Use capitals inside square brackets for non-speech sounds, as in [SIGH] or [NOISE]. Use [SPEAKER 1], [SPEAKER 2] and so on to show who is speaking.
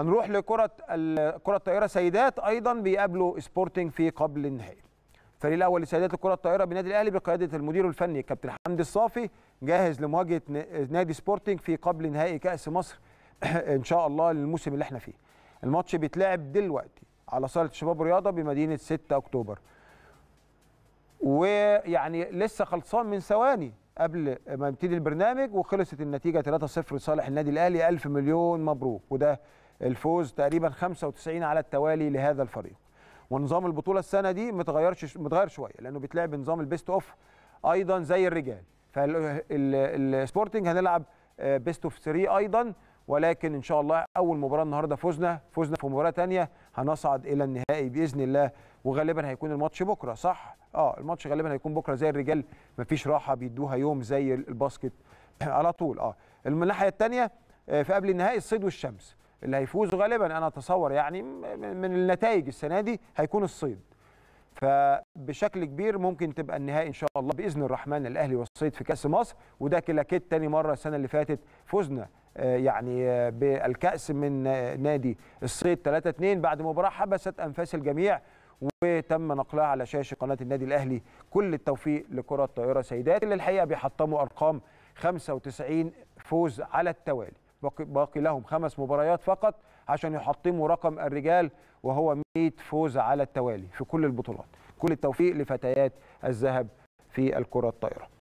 [SPEAKER 1] هنروح لكره كره الطائره سيدات ايضا بيقابلوا سبورتنج في قبل النهائي الفريق الاول لسيدات الكره الطائره بالنادي الاهلي بقياده المدير الفني كابتن حمدي الصافي جاهز لمواجهه نادي سبورتنج في قبل نهائي كاس مصر [CLEARS THROAT] ان شاء الله للموسم اللي احنا فيه الماتش بيتلعب دلوقتي على صاله شباب رياضه بمدينه 6 اكتوبر ويعني لسه خلصان من ثواني قبل ما يبتدي البرنامج وخلصت النتيجه 3-0 لصالح النادي الاهلي الف مليون مبروك وده الفوز تقريبا 95 على التوالي لهذا الفريق ونظام البطوله السنه دي متغيرش متغير شويه لانه بيتلعب بنظام البيست اوف ايضا زي الرجال فالسبورتنج هنلعب بيست اوف 3 ايضا ولكن ان شاء الله اول مباراه النهارده فزنا فزنا في مباراه ثانيه هنصعد الى النهائي باذن الله وغالبا هيكون الماتش بكره صح اه الماتش غالبا هيكون بكره زي الرجال مفيش راحه بيدوها يوم زي الباسكت [CLEARS THROAT] على طول اه الناحيه الثانيه آه، في قبل النهائي الصيد والشمس اللي هيفوزوا غالبا انا اتصور يعني من النتائج السنه دي هيكون الصيد فبشكل كبير ممكن تبقى النهائي ان شاء الله باذن الرحمن الاهلي والصيد في كاس مصر وده كلاكيت تاني مره السنه اللي فاتت فزنا آه، يعني آه، بالكاس من آه، نادي الصيد 3 2 بعد مباراه حبست انفاس الجميع وتم نقلها على شاشه قناه النادي الاهلي كل التوفيق لكره الطائره سيدات اللي الحقيقه بيحطموا ارقام 95 فوز على التوالي باقي لهم خمس مباريات فقط عشان يحطموا رقم الرجال وهو 100 فوز على التوالي في كل البطولات كل التوفيق لفتيات الذهب في الكرة الطائرة